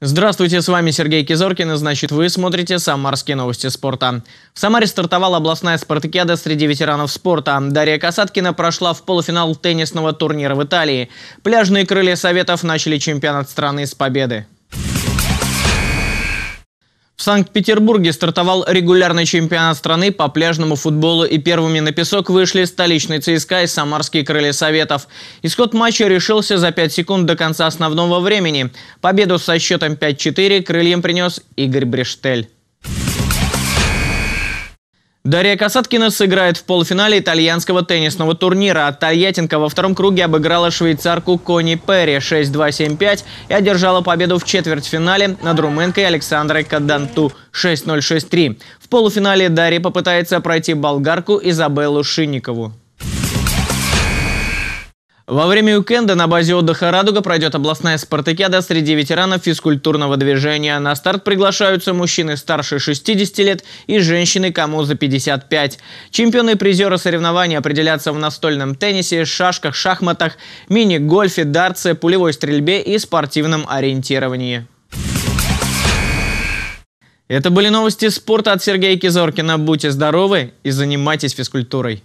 Здравствуйте, с вами Сергей Кизоркин, и значит вы смотрите «Самарские новости спорта». В Самаре стартовала областная спартакиада среди ветеранов спорта. Дарья Касаткина прошла в полуфинал теннисного турнира в Италии. Пляжные крылья Советов начали чемпионат страны с победы. Санкт-Петербурге стартовал регулярный чемпионат страны по пляжному футболу и первыми на песок вышли столичный ЦСКА и самарские крылья советов. Исход матча решился за 5 секунд до конца основного времени. Победу со счетом 5-4 крыльям принес Игорь Бриштель. Дарья Касаткина сыграет в полуфинале итальянского теннисного турнира. А Тольяттинка во втором круге обыграла швейцарку Кони Перри 6-2-7-5 и одержала победу в четвертьфинале над румынкой Александрой Каданту 6-0-6-3. В полуфинале Дарья попытается пройти болгарку Изабеллу Шинникову. Во время уикенда на базе отдыха «Радуга» пройдет областная спартакиада среди ветеранов физкультурного движения. На старт приглашаются мужчины старше 60 лет и женщины, кому за 55. Чемпионы и призеры соревнований определятся в настольном теннисе, шашках, шахматах, мини-гольфе, дарце, пулевой стрельбе и спортивном ориентировании. Это были новости спорта от Сергея Кизоркина. Будьте здоровы и занимайтесь физкультурой.